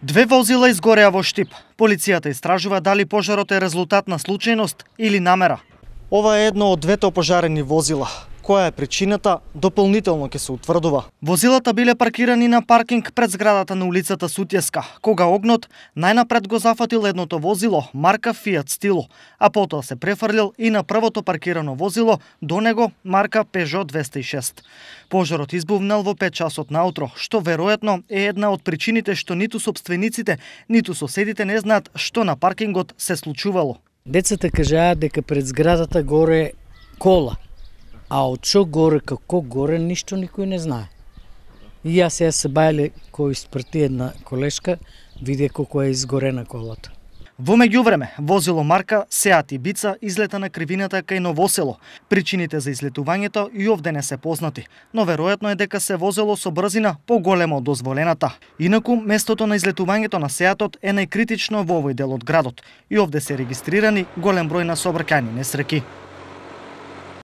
Две возила изгореа во Штип. Полицијата истражува дали пожарот е резултат на случајност или намера. Ова е едно од двете опожарени возила која е причината, дополнително ќе се утврдува. Возилата биле паркирани на паркинг пред зградата на улицата Сутјеска, кога огнот најнапред го зафатил едното возило, марка Fiat Stilo, а потоа се префрлил и на првото паркирано возило, до него марка Peugeot 206. Пожарот избувнал во 5 часот наутро, што веројатно е една од причините што ниту собствениците, ниту соседите не знаат што на паркингот се случувало. Децата кажаа дека пред зградата горе кола. А од што горе, како горе, ништо никој не знае. И јас ја се бајле кој спрти една колешка, виде колку е изгорена колата. Во меѓувреме, возило марка Сеат Бица излета на кривината кај Новосело. Причините за излетувањето и овде не се познати, но веројатно е дека се возело со брзина поголема од дозволената. Инаку, местото на излетувањето на Сеатот е најкритично во овој дел од градот и овде се регистрирани голем број на собркани несреки.